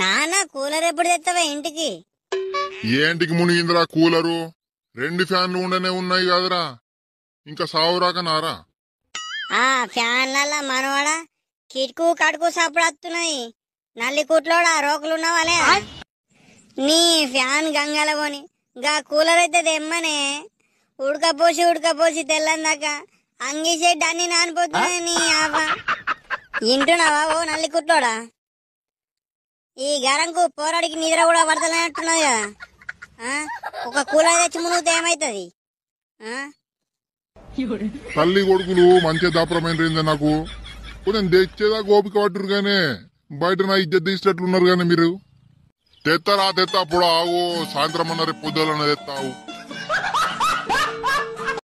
నానా కూలర్ ఎప్పుడు తెస్తావా ఇంటికి ఏంటికి మునిగిందిరా కూలరు రెండు ఫ్యాన్లు ఉండనే ఉన్నాయి కాదురా ఇంకా సావురాక నారా ఆ ఫ్యాన్ల మనవాడా కిటుకు కడుకు సప్పుడత్తున్నాయి నల్లి కుట్లోడా రోకులున్నావాలే నీ ఫ్యాన్ గంగల పోని గా కూలర్ అయితే తెమ్మనే ఉడకపోసి ఉడకపోసి తెల్లందాక అంగీసే డన్ని నానిపోతున్నాయి నీ ఆవా ఇంటున్నావా ఓ నల్లి కుట్లోడా ఈ గరంకు పోరాడికి నిద్ర కూడా పడతలేనట్టున్నది ఒక కూల తెచ్చి మునుగుతే ఏమైతుంది తల్లి కొడుకులు మంచి దాపరమైన నాకు నేను తెచ్చేదా గోపిక పట్టురు కానీ బయట నా ఇద్దరు తీసేటట్లున్నారు కానీ మీరు తెత్తరా తెత్త అప్పుడు ఆగు సాయంత్రం అన్న రేపు పొద్దులన్న తెస్తావు